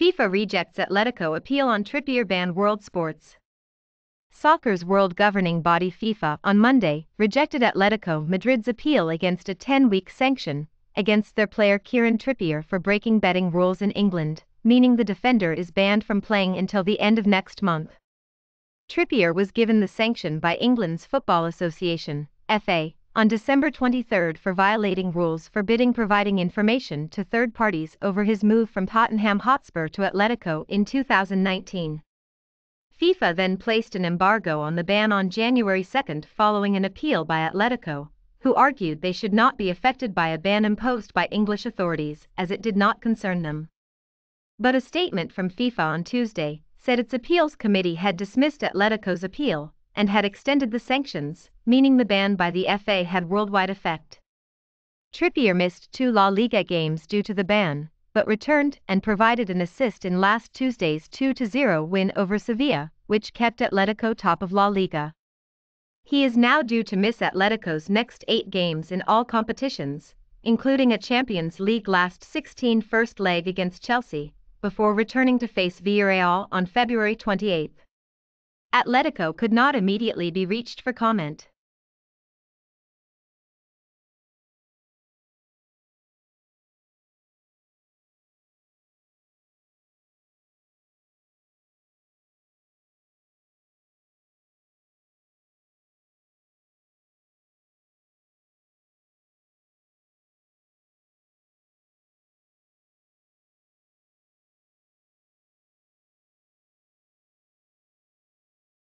FIFA rejects Atletico appeal on Trippier ban World Sports. Soccer's world governing body FIFA on Monday rejected Atletico Madrid's appeal against a 10-week sanction against their player Kieran Trippier for breaking betting rules in England, meaning the defender is banned from playing until the end of next month. Trippier was given the sanction by England's Football Association (FA) on December 23 for violating rules forbidding providing information to third parties over his move from Tottenham Hotspur to Atletico in 2019. FIFA then placed an embargo on the ban on January 2 following an appeal by Atletico, who argued they should not be affected by a ban imposed by English authorities as it did not concern them. But a statement from FIFA on Tuesday said its appeals committee had dismissed Atletico's appeal and had extended the sanctions, meaning the ban by the FA had worldwide effect. Trippier missed two La Liga games due to the ban, but returned and provided an assist in last Tuesday's 2-0 win over Sevilla, which kept Atletico top of La Liga. He is now due to miss Atletico's next eight games in all competitions, including a Champions League last 16 first leg against Chelsea, before returning to face Villarreal on February 28. Atletico could not immediately be reached for comment.